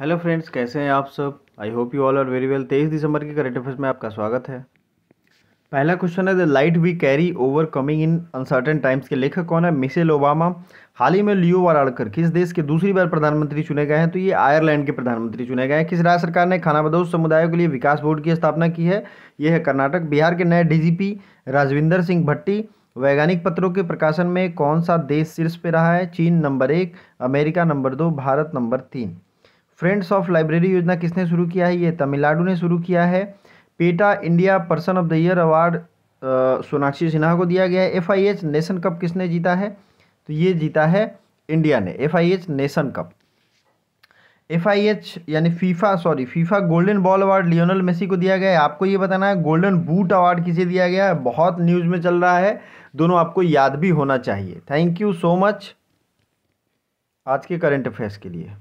hello friends कैसे हैं आप सब I hope you all are very well तेईस दिसंबर के करंट अफेयर्स में आपका स्वागत है पहला क्वेश्चन है the light we carry overcoming in uncertain times के लेखक कौन है मिसेल ओबामा हाल ही में लियो वाराड़कर किस देश के दूसरी बार प्रधानमंत्री चुने गए हैं तो ये आयरलैंड के प्रधानमंत्री चुने गए हैं किस राज्य सरकार ने खाना बदोश समुदायों के लिए विकास बोर्ड की स्थापना की है ये है कर्नाटक बिहार के नए डी राजविंदर सिंह भट्टी वैज्ञानिक पत्रों के प्रकाशन में कौन सा देश शीर्ष पे रहा है चीन नंबर एक अमेरिका नंबर दो भारत नंबर तीन फ्रेंड्स ऑफ लाइब्रेरी योजना किसने शुरू किया है ये तमिलनाडु ने शुरू किया है PETA India person of the year award Sonakshi Sinha को दिया गया है F I H nation cup किसने जीता है तो ये जीता है इंडिया ने F I H nation cup F I H यानी FIFA sorry FIFA golden ball award Lionel Messi को दिया गया है आपको ये बताना है गोल्डन बूट अवार्ड किसे दिया गया है बहुत न्यूज़ में चल रहा है दोनों आपको याद भी होना चाहिए थैंक यू सो मच आज के करंट अफेयर्स के लिए